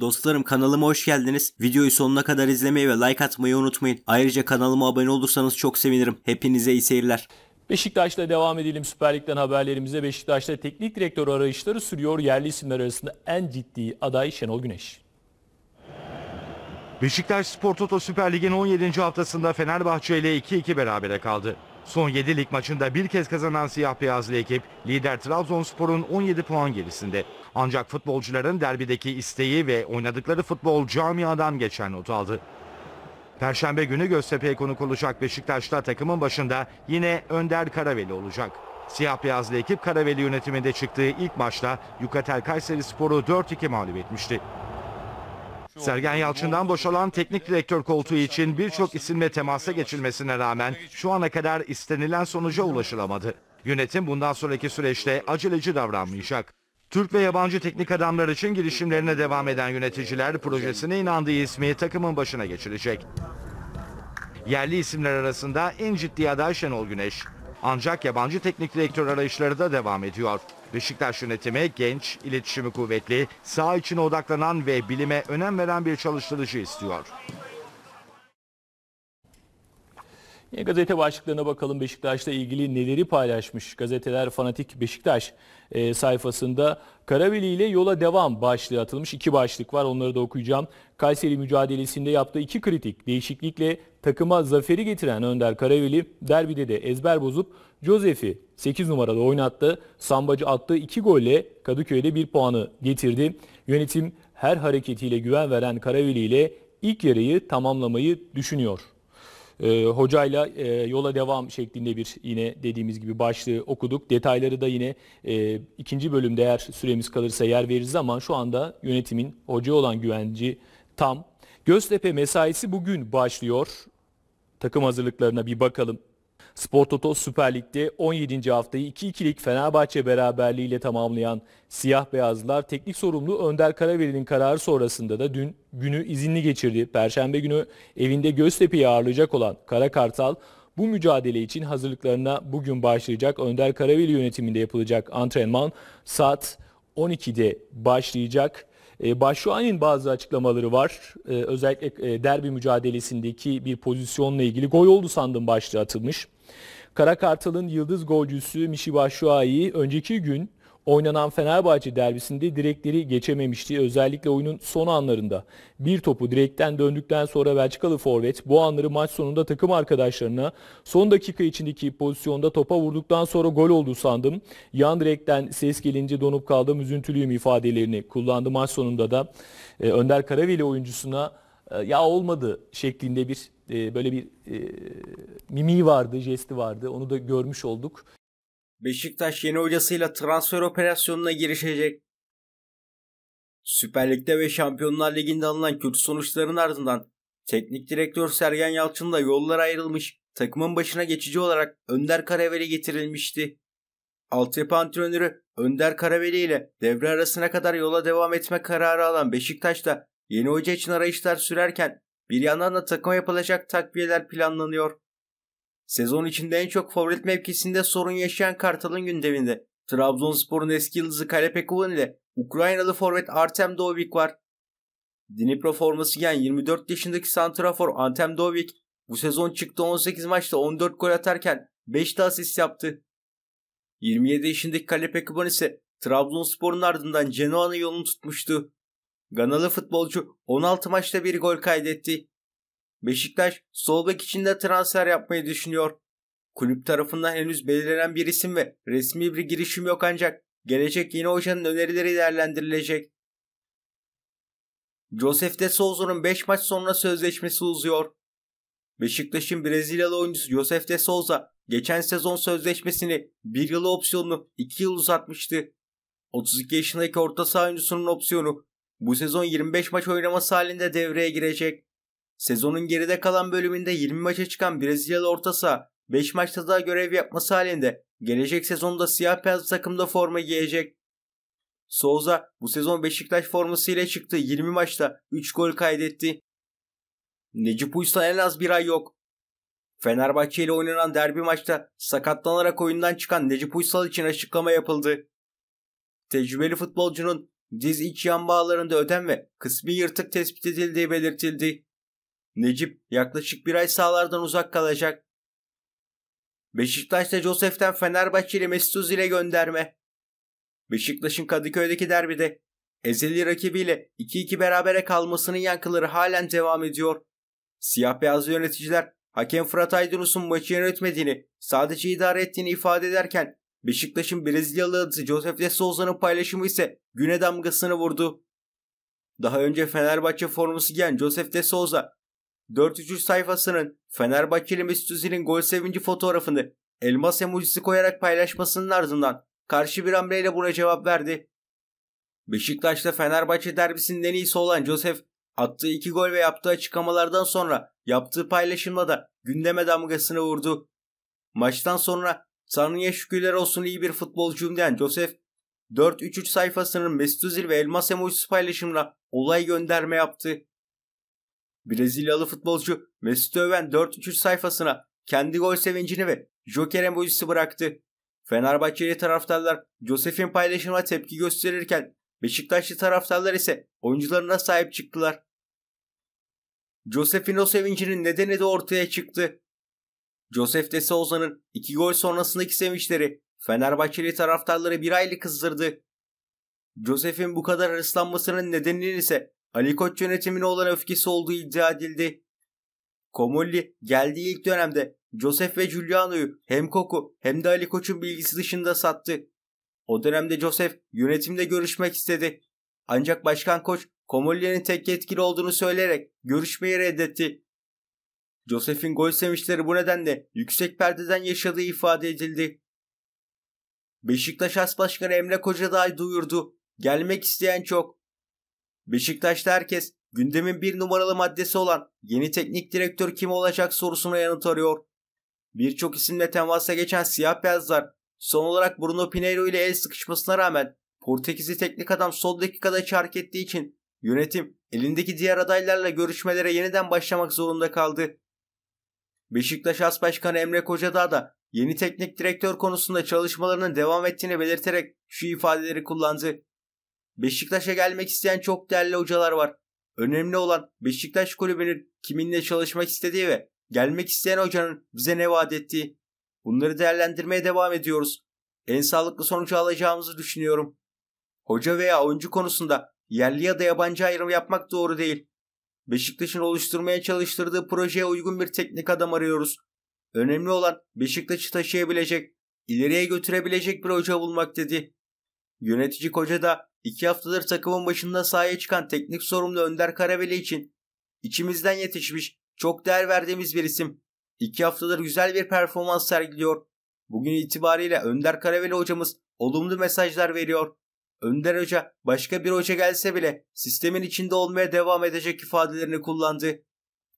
Dostlarım kanalıma hoş geldiniz. Videoyu sonuna kadar izlemeyi ve like atmayı unutmayın. Ayrıca kanalıma abone olursanız çok sevinirim. Hepinize iyi seyirler. Beşiktaş'la devam edelim Süper Lig'den haberlerimize. Beşiktaş'ta teknik direktör arayışları sürüyor. Yerli isimler arasında en ciddi aday Şenol Güneş. Beşiktaş Spor Toto Süper Lig'in 17. haftasında Fenerbahçe ile 2-2 berabere kaldı. Son 7 lig maçında bir kez kazanan siyah beyazlı ekip lider Trabzonspor'un 17 puan gerisinde. Ancak futbolcuların derbideki isteği ve oynadıkları futbol camiadan geçen not aldı. Perşembe günü Göztepe'ye konuk olacak Beşiktaş'ta takımın başında yine Önder Karaveli olacak. Siyah beyazlı ekip Karaveli yönetiminde çıktığı ilk maçta Yukatel Kayseri Spor'u 4-2 mağlup etmişti. Sergen Yalçın'dan boşalan teknik direktör koltuğu için birçok isimle temasa geçilmesine rağmen şu ana kadar istenilen sonuca ulaşılamadı. Yönetim bundan sonraki süreçte aceleci davranmayacak. Türk ve yabancı teknik adamlar için girişimlerine devam eden yöneticiler projesine inandığı ismi takımın başına geçirecek. Yerli isimler arasında en ciddi aday Şenol Güneş. Ancak yabancı teknik direktör arayışları da devam ediyor. Beşiktaş yönetimi genç, iletişimi kuvvetli, sağ için odaklanan ve bilime önem veren bir çalıştırıcı istiyor. Yine gazete başlıklarına bakalım Beşiktaş'la ilgili neleri paylaşmış. Gazeteler Fanatik Beşiktaş e, sayfasında Karabili ile yola devam başlığı atılmış. iki başlık var onları da okuyacağım. Kayseri mücadelesinde yaptığı iki kritik değişiklikle takıma zaferi getiren Önder Karabili, derbide de ezber bozup Josef'i 8 numaralı oynattı. Sambacı attığı iki golle Kadıköy'de bir puanı getirdi. Yönetim her hareketiyle güven veren Karabili ile ilk yarıyı tamamlamayı düşünüyor e, hocayla e, yola devam şeklinde bir yine dediğimiz gibi başlığı okuduk. Detayları da yine e, ikinci bölümde eğer süremiz kalırsa yer veririz ama şu anda yönetimin hoca olan güvenci tam. Göztepe mesaisi bugün başlıyor. Takım hazırlıklarına bir bakalım. Spor Toto Süper Lig'de 17. haftayı 2-2'lik Fenerbahçe beraberliğiyle tamamlayan Siyah Beyazlılar teknik sorumlu Önder Karaveli'nin kararı sonrasında da dün günü izinli geçirdi. Perşembe günü evinde Göztepe'yi ağırlayacak olan Kara Kartal bu mücadele için hazırlıklarına bugün başlayacak. Önder Karaveli yönetiminde yapılacak antrenman saat 12'de başlayacak. E, Başşuay'ın bazı açıklamaları var. E, özellikle e, derbi mücadelesindeki bir pozisyonla ilgili gol oldu sandım başlığı atılmış. Kara Kartal'ın yıldız golcüsü Mişi Başşuay'ı önceki gün Oynanan Fenerbahçe derbisinde direkleri geçememişti. Özellikle oyunun son anlarında bir topu direkten döndükten sonra Belçikalı forvet bu anları maç sonunda takım arkadaşlarına son dakika içindeki pozisyonda topa vurduktan sonra gol oldu sandım. Yan direkten ses gelince donup kaldım üzüntülüyüm ifadelerini kullandı. Maç sonunda da e, Önder Karaveli oyuncusuna e, ya olmadı şeklinde bir e, böyle bir e, mimi vardı, jesti vardı. Onu da görmüş olduk. Beşiktaş yeni hocasıyla transfer operasyonuna girişecek. Süper Lig'de ve Şampiyonlar Ligi'nde alınan kötü sonuçların ardından teknik direktör Sergen Yalçın da yollara ayrılmış, takımın başına geçici olarak Önder Karaveli getirilmişti. Altyapı antrenörü Önder Karaveli ile devre arasına kadar yola devam etme kararı alan Beşiktaş da yeni hoca için arayışlar sürerken bir yandan da takıma yapılacak takviyeler planlanıyor. Sezon içinde en çok favorit mevkisinde sorun yaşayan Kartal'ın gündeminde Trabzonspor'un eski yıldızı Kale ile Ukraynalı forvet Artem Dovik var. Dnipro forması giyen 24 yaşındaki santrafor Artem Dovik bu sezon çıktı 18 maçta 14 gol atarken 5 de asist yaptı. 27 yaşındaki Kale ise Trabzonspor'un ardından Genoa'nın yolunu tutmuştu. Ganalı futbolcu 16 maçta bir gol kaydetti. Beşiktaş sol bek için de transfer yapmayı düşünüyor. Kulüp tarafından henüz belirlenen bir isim ve resmi bir girişim yok ancak gelecek yeni hocanın önerileri değerlendirilecek. Josef de Souza'nın 5 maç sonra sözleşmesi uzuyor. Beşiktaş'ın Brezilyalı oyuncusu Josef de Souza geçen sezon sözleşmesini 1 yıl opsiyonunu 2 yıl uzatmıştı. 32 yaşındaki orta saha oyuncusunun opsiyonu bu sezon 25 maç oynaması halinde devreye girecek. Sezonun geride kalan bölümünde 20 maça çıkan Brezilyalı orta saha 5 maçta daha görev yapması halinde gelecek sezonda siyah beyaz takımda forma giyecek. Souza bu sezon Beşiktaş forması ile çıktı. 20 maçta 3 gol kaydetti. Necip Uysal en az bir ay yok. Fenerbahçe ile oynanan derbi maçta sakatlanarak oyundan çıkan Necip Uysal için açıklama yapıldı. Tecrübeli futbolcunun diz iç yan bağlarında ödem ve kısmi yırtık tespit edildiği belirtildi. Necip yaklaşık bir ay sahalardan uzak kalacak. Beşiktaş'ta Josef'ten Fenerbahçe ile Mesut Özil ile gönderme. Beşiktaş'ın Kadıköy'deki derbide ezeli rakibiyle 2-2 berabere kalmasının yankıları halen devam ediyor. Siyah beyaz yöneticiler hakem Fırat Aydınus'un maçı yönetmediğini, sadece idare ettiğini ifade ederken Beşiktaş'ın Brezilyalı adısı Josef de Souza'nın paylaşımı ise güne damgasını vurdu. Daha önce Fenerbahçe forması giyen Josef de Souza 403. sayfasının Fenerbahçeli Mesut Özil'in gol sevinci fotoğrafını elmas emojisi koyarak paylaşmasının ardından karşı bir hamleyle buna cevap verdi. Beşiktaş'ta Fenerbahçe derbisinin en iyisi olan Josef attığı iki gol ve yaptığı açıklamalardan sonra yaptığı paylaşımla da gündeme damgasını vurdu. Maçtan sonra Tanrı'ya şükürler olsun iyi bir futbolcuyum diyen Josef 4-3-3 sayfasının Mesut Özil ve Elmas emojisi paylaşımına olay gönderme yaptı. Brezilyalı futbolcu Mesut Öven 4-3 sayfasına kendi gol sevincini ve Joker emojisi bıraktı. Fenerbahçeli taraftarlar Josef'in paylaşıma tepki gösterirken Beşiktaşlı taraftarlar ise oyuncularına sahip çıktılar. Josef'in o sevincinin nedeni de ortaya çıktı. Josef de Souza'nın iki gol sonrasındaki sevinçleri Fenerbahçeli taraftarları bir aylık kızdırdı. Josef'in bu kadar hırslanmasının nedeninin ise Ali Koç yönetimine olan öfkesi olduğu iddia edildi. Komolli geldiği ilk dönemde Joseph ve Giuliano'yu hem Koku hem de Ali Koç'un bilgisi dışında sattı. O dönemde Joseph yönetimde görüşmek istedi. Ancak Başkan Koç Komolli'nin tek yetkili olduğunu söyleyerek görüşmeyi reddetti. Josef'in gol sevinçleri bu nedenle yüksek perdeden yaşadığı ifade edildi. Beşiktaş As Başkanı Emre Koca dahi duyurdu. Gelmek isteyen çok. Beşiktaş'ta herkes gündemin bir numaralı maddesi olan yeni teknik direktör kim olacak sorusuna yanıt arıyor. Birçok isimle temasa geçen siyah beyazlar son olarak Bruno Pinheiro ile el sıkışmasına rağmen Portekizli teknik adam son dakikada çark ettiği için yönetim elindeki diğer adaylarla görüşmelere yeniden başlamak zorunda kaldı. Beşiktaş As Başkanı Emre Kocadağ da yeni teknik direktör konusunda çalışmalarının devam ettiğini belirterek şu ifadeleri kullandı. Beşiktaş'a gelmek isteyen çok değerli hocalar var. Önemli olan Beşiktaş kulübünün kiminle çalışmak istediği ve gelmek isteyen hocanın bize ne vaat ettiği. Bunları değerlendirmeye devam ediyoruz. En sağlıklı sonuç alacağımızı düşünüyorum. Hoca veya oyuncu konusunda yerli ya da yabancı ayrım yapmak doğru değil. Beşiktaş'ın oluşturmaya çalıştırdığı projeye uygun bir teknik adam arıyoruz. Önemli olan Beşiktaş'ı taşıyabilecek, ileriye götürebilecek bir hoca bulmak dedi. Yönetici koca da iki haftadır takımın başında sahaya çıkan teknik sorumlu Önder Karaveli için içimizden yetişmiş, çok değer verdiğimiz bir isim. İki haftadır güzel bir performans sergiliyor. Bugün itibariyle Önder Karaveli hocamız olumlu mesajlar veriyor. Önder Hoca başka bir hoca gelse bile sistemin içinde olmaya devam edecek ifadelerini kullandı.